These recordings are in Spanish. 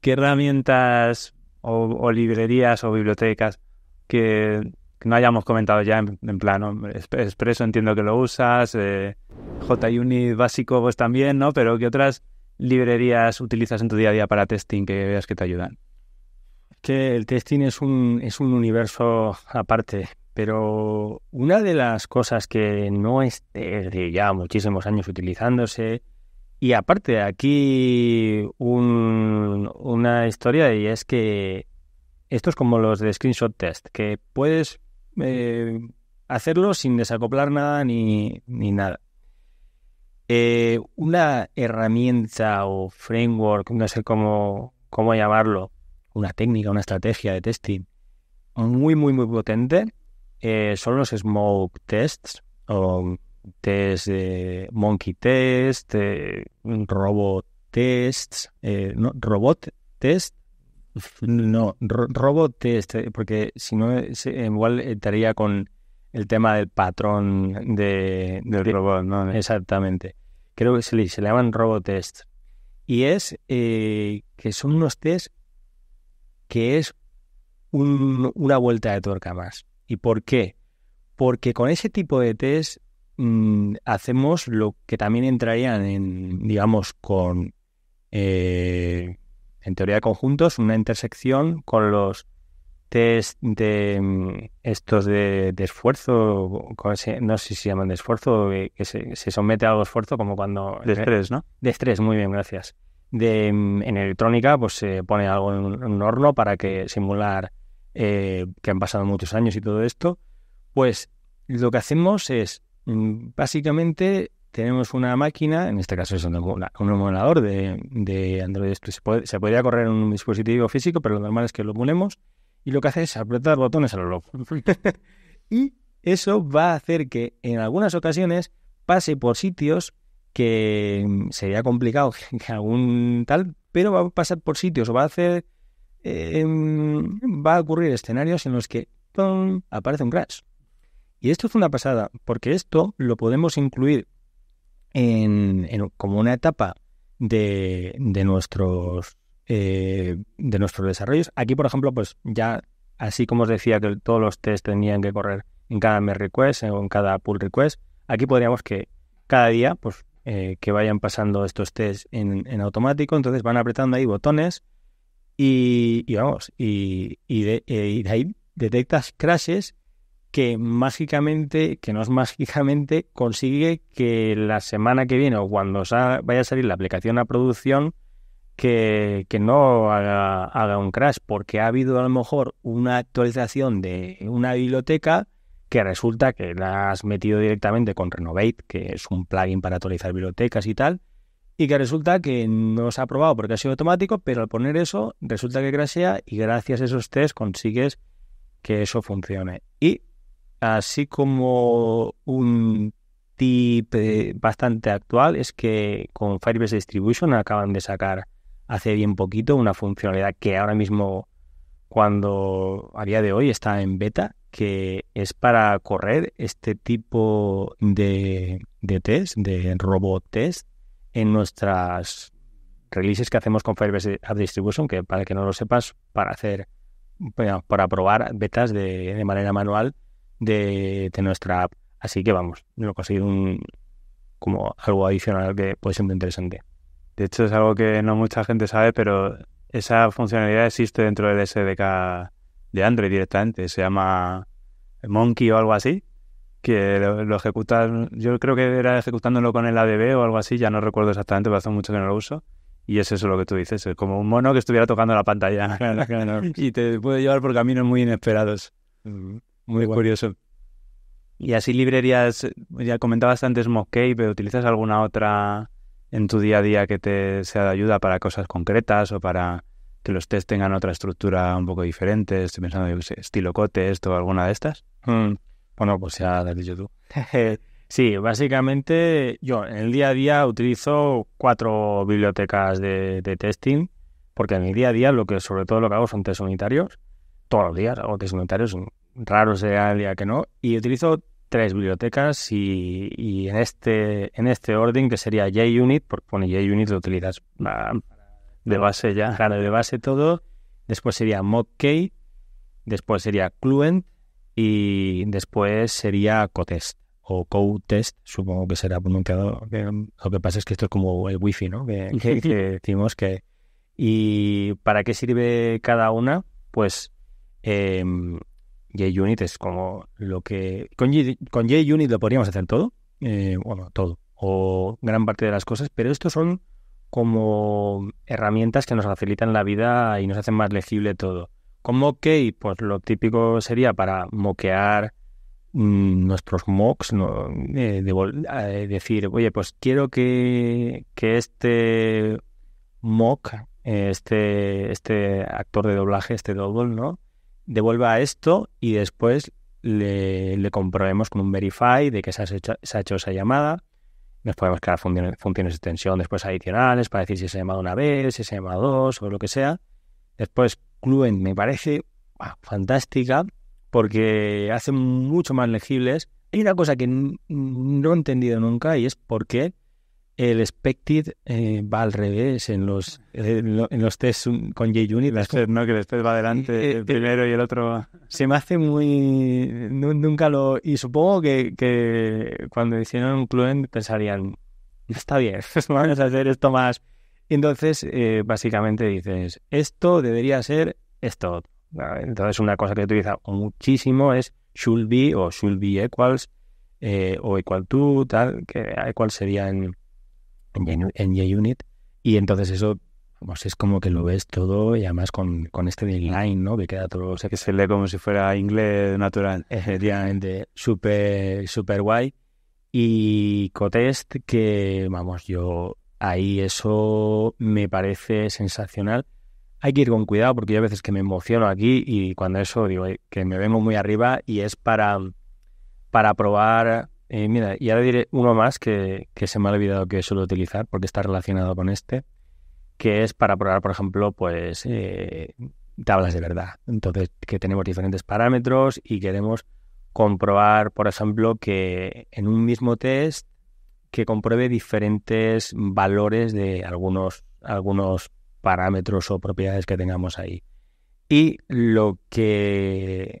¿Qué herramientas o, librerías o bibliotecas que no hayamos comentado ya en, plano plan, Expreso entiendo que lo usas, eh, JUnit básico pues también, ¿no? Pero ¿qué otras librerías utilizas en tu día a día para testing que veas que te ayudan? Que el testing es un, es un universo aparte, pero una de las cosas que no es eh, ya muchísimos años utilizándose y aparte, aquí una historia y es que esto es como los de screenshot test, que puedes eh, hacerlo sin desacoplar nada ni, ni nada. Eh, una herramienta o framework, no sé cómo, cómo llamarlo, una técnica, una estrategia de testing muy, muy, muy potente eh, son los smoke tests o test de monkey test, eh, robot test, eh, no, robot test, no, robot test, eh, porque si no, igual estaría con el tema del patrón de, del robot, ¿no? Exactamente. Creo que se le, llaman robot test, Y es que son unos test que es una vuelta de tuerca más. ¿Y por qué? Porque con ese tipo de test Mm, hacemos lo que también entrarían en, digamos, con, eh, en teoría de conjuntos, una intersección con los test de mm, estos de, esfuerzo, no sé si se llaman de esfuerzo, eh, que se, somete a algo esfuerzo, como cuando... De estrés, ¿no? De estrés, muy bien, gracias. Mm, en electrónica, pues se pone algo en un, horno para que simular eh, que han pasado muchos años y todo esto. Pues lo que hacemos es Mm, básicamente tenemos una máquina, en este caso es un, un de, Android. Se, podría correr en un dispositivo físico, pero lo normal es que lo ponemos Y lo que hace es apretar botones a lo loco. y eso va a hacer que en algunas ocasiones pase por sitios que mm, sería complicado que algún tal, pero va a pasar por sitios o va a hacer. Eh, em, va a ocurrir escenarios en los que aparece un crash. Y esto es una pasada, porque esto lo podemos incluir en, como una etapa de, nuestros eh, de nuestros desarrollos. Aquí, por ejemplo, pues ya así como os decía que todos los tests tenían que correr en cada request o en cada pull request, aquí podríamos que cada día pues eh, que vayan pasando estos tests en, automático, entonces van apretando ahí botones y, vamos, y, eh, y de ahí detectas crashes que mágicamente, que no es mágicamente, consigue que la semana que viene o cuando vaya a salir la aplicación a producción, que, no haga, un crash, porque ha habido a lo mejor una actualización de una biblioteca que resulta que la has metido directamente con Renovate, que es un plugin para actualizar bibliotecas y tal, y que resulta que no se ha probado porque ha sido automático, pero al poner eso resulta que crashea y gracias a esos test consigues que eso funcione. Y así como un tip eh, bastante actual es que con Firebase Distribution acaban de sacar hace bien poquito una funcionalidad que ahora mismo cuando a día de hoy está en beta, que es para correr este tipo de, test, de robot test, en nuestras releases que hacemos con Firebase App Distribution, que para que no lo sepas, para hacer, para probar betas de manera manual de, nuestra app. Así que vamos, lo conseguido un, como algo adicional que puede ser muy interesante. De hecho, es algo que no mucha gente sabe, pero esa funcionalidad existe dentro del SDK de Android directamente. Se llama Monkey o algo así, que lo, ejecutas yo creo que era ejecutándolo con el ADB o algo así, ya no recuerdo exactamente, pero hace mucho que no lo uso. Y es eso lo que tú dices, es como un mono que estuviera tocando la pantalla y te puede llevar por caminos muy inesperados. Muy curioso. Y así librerías, ya comentabas antes Mockey, pero ¿utilizas alguna otra en tu día a día que te sea de ayuda para cosas concretas o para que los test tengan otra estructura un poco diferente? Estoy pensando, en estilo Cotes o alguna de estas. Hmm. Bueno, pues ya has dicho tú. sí, básicamente yo en el día a día utilizo cuatro bibliotecas de, de, testing, porque en el día a día lo que sobre todo lo que hago son test unitarios. Todos los días hago test unitarios, raros de día que no, y utilizo tres bibliotecas y, en este en este orden que sería JUnit, porque pone JUnit lo utilizas mm. de base ya, claro, de base todo. Después sería MobK, después sería Cluent y después sería Cotest o Cotest. supongo que será pronunciado. Lo que pasa es que esto es como el wifi, ¿no? Que, decimos que... ¿Y para qué sirve cada una? Pues... Em, JUnit es como lo que... Con, JUnit lo podríamos hacer todo, eh, bueno, todo, o gran parte de las cosas, pero estos son como herramientas que nos facilitan la vida y nos hacen más legible todo. Con Mockey, pues lo típico sería para moquear mm, nuestros mocks, no, eh, eh, decir, oye, pues quiero que, que este mock, este, este actor de doblaje, este doble, ¿no? devuelva esto y después le, comprobemos con un verify de que se ha, hecho, se ha esa llamada. Nos podemos crear funciones, de extensión después adicionales para decir si se ha llamado una vez, si se ha llamado dos o lo que sea. Después, Cluent me parece fantástica porque hace mucho más legibles. Hay una cosa que no he entendido nunca y es por qué el expected eh, va al revés en los, ah. eh, en los, tests con JUnit. ¿no? Que el va adelante eh, el primero y el otro... Se me hace muy... Nunca lo... Y supongo que, cuando hicieron un cluent pensarían, está bien, vamos a hacer esto más... Entonces, básicamente dices, esto debería ser esto. Entonces, una cosa que utiliza muchísimo es should be o should be equals o equal to, tal, que equal sería en en JUnit. Y entonces eso pues, es como que lo ves todo y además con, con este deadline, ¿no? Que queda todo... O sea, que se lee como si fuera inglés natural. Eh, efectivamente, súper, súper guay. Y Cotest, que vamos, yo ahí eso me parece sensacional. Hay que ir con cuidado porque yo a veces que me emociono aquí y cuando eso digo que me vengo muy arriba y es para, para probar eh, mira, y ahora diré uno más que, se me ha olvidado que suelo utilizar porque está relacionado con este, que es para probar, por ejemplo, pues eh, tablas de verdad. Entonces, que tenemos diferentes parámetros y queremos comprobar, por ejemplo, que en un mismo test que compruebe diferentes valores de algunos, algunos parámetros o propiedades que tengamos ahí. Y lo que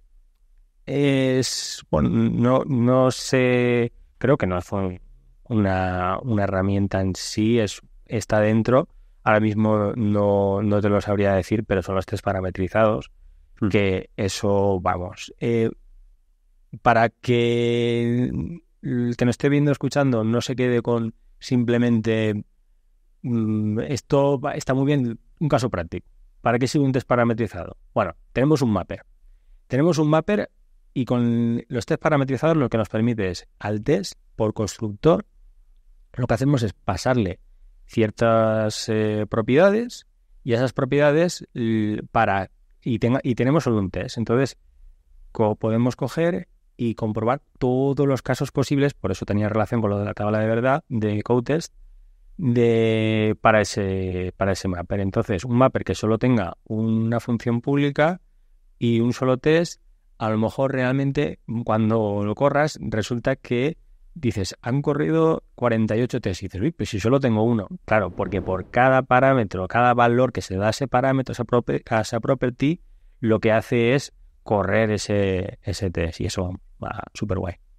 es, bueno, no, no sé, creo que no fue una, herramienta en sí, es, está dentro. Ahora mismo no, te lo sabría decir, pero son los test parametrizados, hmm. que eso, vamos, eh, para que el que no esté viendo, escuchando, no se quede con simplemente mm, esto está muy bien, un caso práctico. ¿Para qué sirve un test parametrizado? Bueno, tenemos un mapper. Tenemos un mapper y con los test parametrizados lo que nos permite es al test por constructor lo que hacemos es pasarle ciertas eh, propiedades y esas propiedades para y, tenga, y tenemos solo un test. Entonces, podemos coger y comprobar todos los casos posibles, por eso tenía relación con lo de la tabla de verdad de test de, para, ese, para ese mapper. Entonces, un mapper que solo tenga una función pública y un solo test a lo mejor realmente cuando lo corras resulta que dices, han corrido 48 test y dices, uy, pues si solo tengo uno. Claro, porque por cada parámetro, cada valor que se da a ese parámetro, a esa property, lo que hace es correr ese, ese test y eso va súper guay.